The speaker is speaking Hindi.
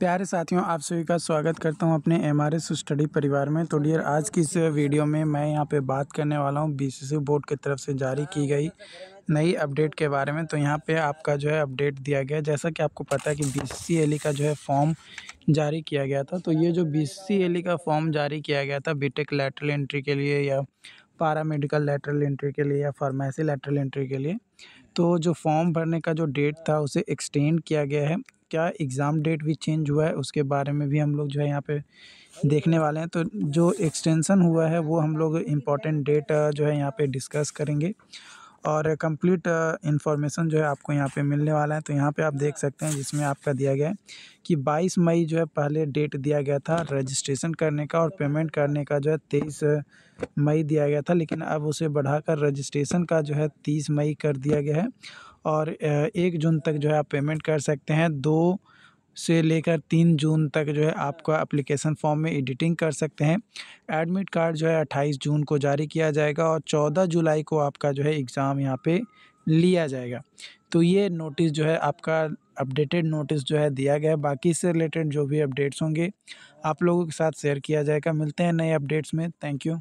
प्यारे साथियों आप सभी का स्वागत करता हूं अपने एम आर एस स्टडी परिवार में तो डियर आज की इस वीडियो में मैं यहां पे बात करने वाला हूं बीसीसी बोर्ड की तरफ से जारी की गई नई अपडेट के बारे में तो यहाँ पे आपका जो है अपडेट दिया गया जैसा कि आपको पता है कि बी e का जो है फॉर्म जारी किया गया था तो ये जो बी e का फॉर्म जारी किया गया था बी लेटरल एंट्री के लिए या पारा मेडिकल लेटरल एंट्री के लिए या फार्मेसी लेटरल एंट्री के लिए तो जो फॉर्म भरने का जो डेट था उसे एक्सटेंड किया गया है क्या एग्ज़ाम डेट भी चेंज हुआ है उसके बारे में भी हम लोग जो है यहाँ पे देखने वाले हैं तो जो एक्सटेंसन हुआ है वो हम लोग इम्पोर्टेंट डेट जो है यहाँ पे डिस्कस करेंगे और कंप्लीट इन्फॉर्मेशन uh, जो है आपको यहाँ पे मिलने वाला है तो यहाँ पे आप देख सकते हैं जिसमें आपका दिया गया है कि 22 मई जो है पहले डेट दिया गया था रजिस्ट्रेशन करने का और पेमेंट करने का जो है तेईस uh, मई दिया गया था लेकिन अब उसे बढ़ाकर रजिस्ट्रेशन का जो है तीस मई कर दिया गया है और uh, एक जून तक जो है आप पेमेंट कर सकते हैं दो से लेकर तीन जून तक जो है आपका एप्लीकेशन फॉर्म में एडिटिंग कर सकते हैं एडमिट कार्ड जो है अट्ठाईस जून को जारी किया जाएगा और चौदह जुलाई को आपका जो है एग्ज़ाम यहाँ पर लिया जाएगा तो ये नोटिस जो है आपका अपडेटेड नोटिस जो है दिया गया है बाकी इससे रिलेटेड जो भी अपडेट्स होंगे आप लोगों के साथ शेयर किया जाएगा मिलते हैं नए अपडेट्स में थैंक यू